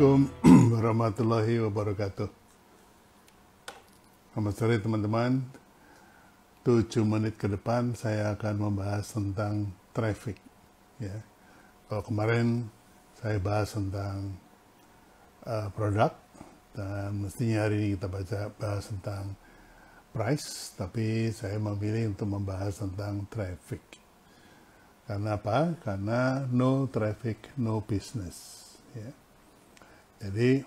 Assalamualaikum warahmatullahi wabarakatuh. Selamat sore teman-teman. 7 menit ke depan saya akan membahas tentang traffic. Ya. Kalau kemarin saya bahas tentang uh, produk, dan mestinya hari ini kita baca bahas tentang price, tapi saya memilih untuk membahas tentang traffic. Karena apa? Karena no traffic, no business. Yeah. Jadi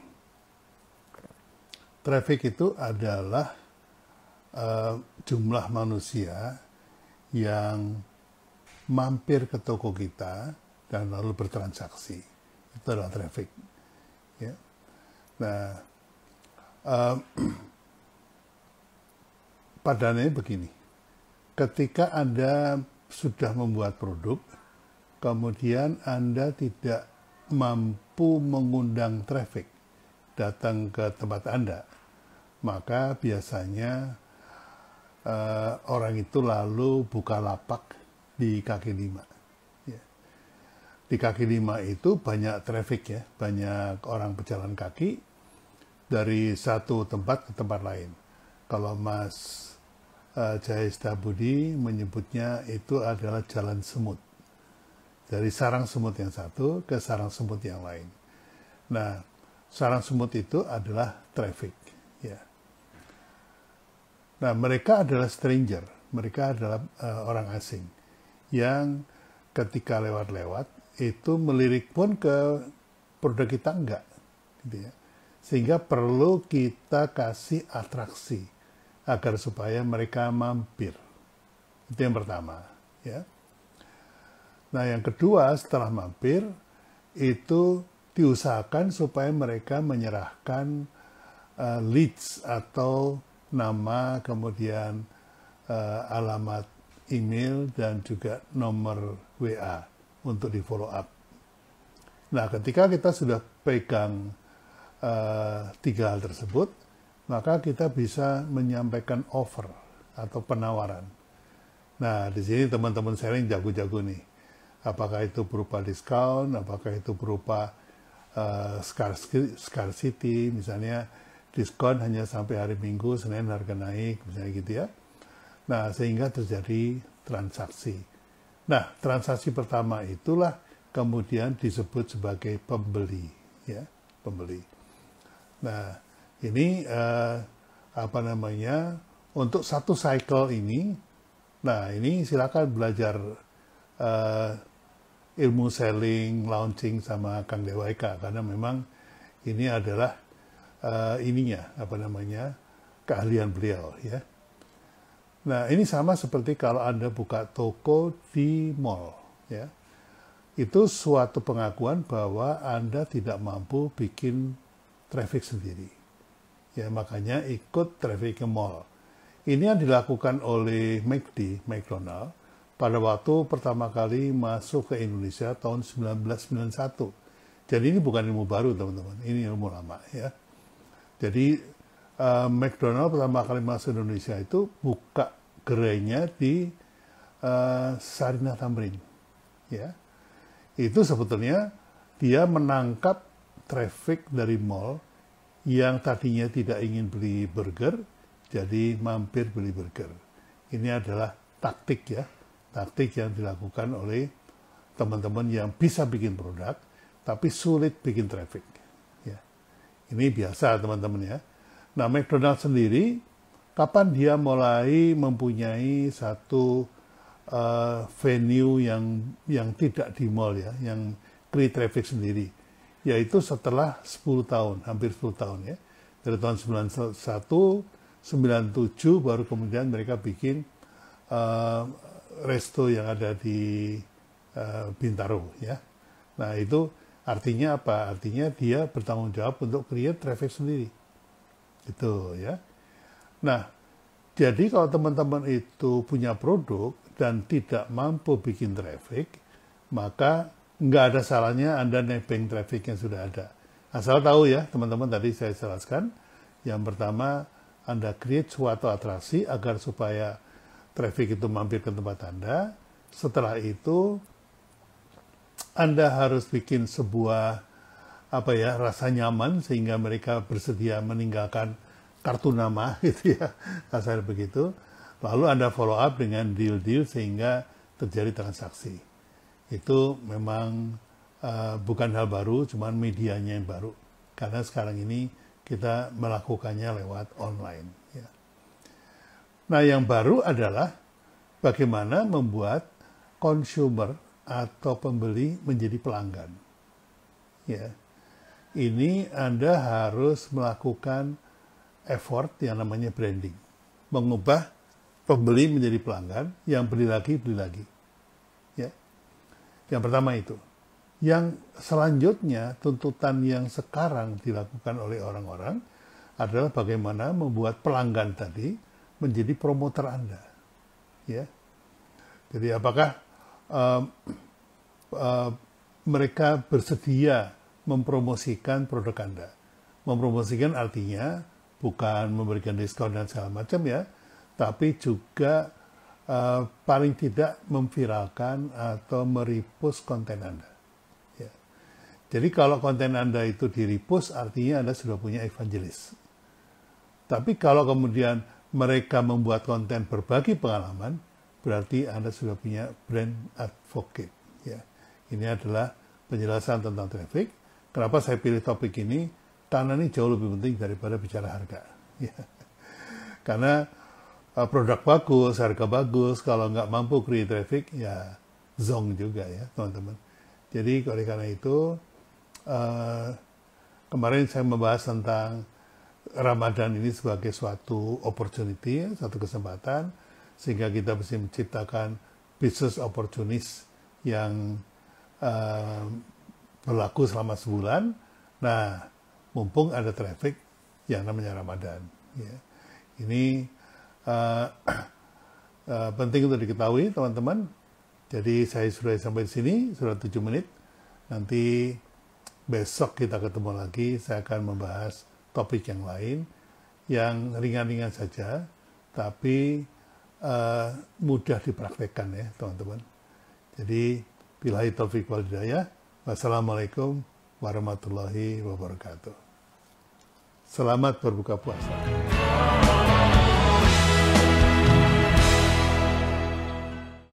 traffic itu adalah uh, jumlah manusia yang mampir ke toko kita dan lalu bertransaksi. Itu adalah traffic. Ya. Nah, uh, eh, padanya begini. Ketika Anda sudah membuat produk, kemudian Anda tidak mampu mengundang traffic datang ke tempat Anda, maka biasanya uh, orang itu lalu buka lapak di kaki lima. Ya. Di kaki lima itu banyak traffic ya, banyak orang pejalan kaki dari satu tempat ke tempat lain. Kalau Mas uh, eh, Jaya Budi menyebutnya itu adalah jalan semut dari sarang semut yang satu ke sarang semut yang lain. Nah, sarang semut itu adalah traffic. Ya. Nah, mereka adalah stranger, mereka adalah uh, orang asing yang ketika lewat-lewat itu melirik pun ke produk kita enggak, gitu ya. Sehingga perlu kita kasih atraksi agar supaya mereka mampir. Itu yang pertama, ya. Nah yang kedua setelah mampir itu diusahakan supaya mereka menyerahkan uh, leads atau nama kemudian uh, alamat email dan juga nomor WA untuk di follow up. Nah ketika kita sudah pegang uh, tiga hal tersebut maka kita bisa menyampaikan offer atau penawaran. Nah, di sini teman-teman sharing jago-jago nih. Apakah itu berupa diskon, apakah itu berupa uh, scarcity, misalnya diskon hanya sampai hari Minggu, Senin harga naik, misalnya gitu ya. Nah, sehingga terjadi transaksi. Nah, transaksi pertama itulah kemudian disebut sebagai pembeli, ya, pembeli. Nah, ini uh, apa namanya? Untuk satu cycle ini, nah ini silakan belajar uh, ilmu selling, launching sama Kang Dewa Eka karena memang ini adalah uh, ininya apa namanya keahlian beliau ya. Nah ini sama seperti kalau anda buka toko di mall ya itu suatu pengakuan bahwa anda tidak mampu bikin traffic sendiri ya makanya ikut traffic ke mall. Ini yang dilakukan oleh McD, e McDonald e pada waktu pertama kali masuk ke Indonesia tahun 1991. Jadi ini bukan ilmu baru teman-teman, ini ilmu lama ya. Jadi uh, McDonald pertama kali masuk Indonesia itu buka gerainya di uh, Sarina Tamrin. Ya. Itu sebetulnya dia menangkap traffic dari mall yang tadinya tidak ingin beli burger, jadi mampir beli burger. Ini adalah taktik ya taktik yang dilakukan oleh teman-teman yang bisa bikin produk tapi sulit bikin traffic. Ya. Ini biasa teman-teman ya. Nah McDonald sendiri kapan dia mulai mempunyai satu uh, venue yang yang tidak di mall ya, yang create traffic sendiri, yaitu setelah 10 tahun, hampir 10 tahun ya. Dari tahun 91, 97 baru kemudian mereka bikin uh, resto yang ada di uh, Bintaro ya. Nah, itu artinya apa? Artinya dia bertanggung jawab untuk create traffic sendiri. itu ya. Nah, jadi kalau teman-teman itu punya produk dan tidak mampu bikin traffic, maka nggak ada salahnya Anda nebeng traffic yang sudah ada. Asal tahu ya, teman-teman tadi saya jelaskan, yang pertama Anda create suatu atraksi agar supaya traffic itu mampir ke tempat Anda. Setelah itu Anda harus bikin sebuah apa ya rasa nyaman sehingga mereka bersedia meninggalkan kartu nama gitu ya kasar begitu lalu anda follow up dengan deal deal sehingga terjadi transaksi itu memang uh, bukan hal baru cuman medianya yang baru karena sekarang ini kita melakukannya lewat online Nah, yang baru adalah bagaimana membuat consumer atau pembeli menjadi pelanggan. Ya. Ini Anda harus melakukan effort yang namanya branding. Mengubah pembeli menjadi pelanggan yang beli lagi, beli lagi. Ya. Yang pertama itu. Yang selanjutnya tuntutan yang sekarang dilakukan oleh orang-orang adalah bagaimana membuat pelanggan tadi menjadi promoter Anda. Ya. Jadi apakah uh, uh, mereka bersedia mempromosikan produk Anda? Mempromosikan artinya bukan memberikan diskon dan segala macam ya, tapi juga uh, paling tidak memviralkan atau meripus konten Anda. Ya. Jadi kalau konten Anda itu diripus, artinya Anda sudah punya evangelis. Tapi kalau kemudian mereka membuat konten berbagi pengalaman, berarti Anda sudah punya brand advocate. Ya. Ini adalah penjelasan tentang traffic. Kenapa saya pilih topik ini? Karena ini jauh lebih penting daripada bicara harga. Ya. Karena eh, produk bagus, harga bagus, kalau nggak mampu create traffic, ya zong juga ya teman-teman. Jadi oleh karena itu, uh, kemarin saya membahas tentang Ramadan ini sebagai suatu opportunity, satu kesempatan, sehingga kita bisa menciptakan business opportunities yang uh, berlaku selama sebulan. Nah, mumpung ada traffic yang namanya Ramadan. Ya. Ini uh, uh, penting untuk diketahui, teman-teman. Jadi saya sudah sampai di sini, sudah 7 menit. Nanti besok kita ketemu lagi, saya akan membahas topik yang lain yang ringan-ringan saja tapi uh, mudah dipraktekkan ya teman-teman. Jadi pilih topik wal hidayah. Wassalamualaikum warahmatullahi wabarakatuh. Selamat berbuka puasa.